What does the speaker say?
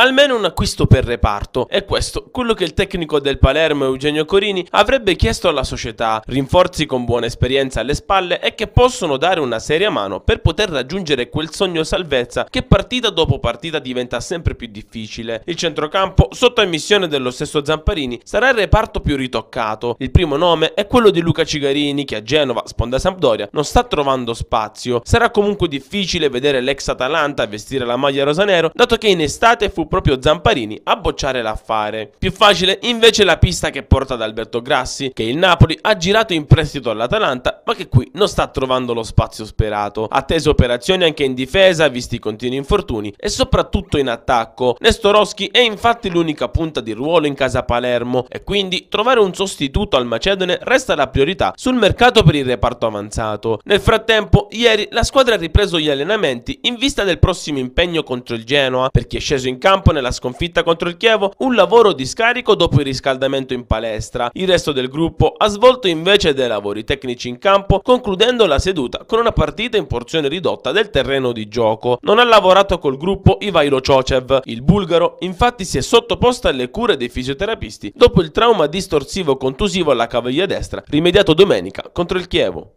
almeno un acquisto per reparto. E questo quello che il tecnico del Palermo Eugenio Corini avrebbe chiesto alla società, rinforzi con buona esperienza alle spalle e che possono dare una seria mano per poter raggiungere quel sogno salvezza che partita dopo partita diventa sempre più difficile. Il centrocampo, sotto emissione dello stesso Zamparini, sarà il reparto più ritoccato. Il primo nome è quello di Luca Cigarini che a Genova, sponda Sampdoria, non sta trovando spazio. Sarà comunque difficile vedere l'ex Atalanta vestire la maglia rosa-nero, dato che in estate fu proprio Zamparini a bocciare l'affare. Più facile invece la pista che porta ad Alberto Grassi, che il Napoli ha girato in prestito all'Atalanta, ma che qui non sta trovando lo spazio sperato. Attese operazioni anche in difesa, visti i continui infortuni, e soprattutto in attacco. Nestorowski è infatti l'unica punta di ruolo in casa Palermo, e quindi trovare un sostituto al Macedone resta la priorità sul mercato per il reparto avanzato. Nel frattempo, ieri la squadra ha ripreso gli allenamenti in vista del prossimo impegno contro il Genoa, per chi è sceso in campo campo nella sconfitta contro il Chievo un lavoro di scarico dopo il riscaldamento in palestra. Il resto del gruppo ha svolto invece dei lavori tecnici in campo concludendo la seduta con una partita in porzione ridotta del terreno di gioco. Non ha lavorato col gruppo Ivailo Ciocev. Il bulgaro infatti si è sottoposto alle cure dei fisioterapisti dopo il trauma distorsivo contusivo alla caviglia destra rimediato domenica contro il Chievo.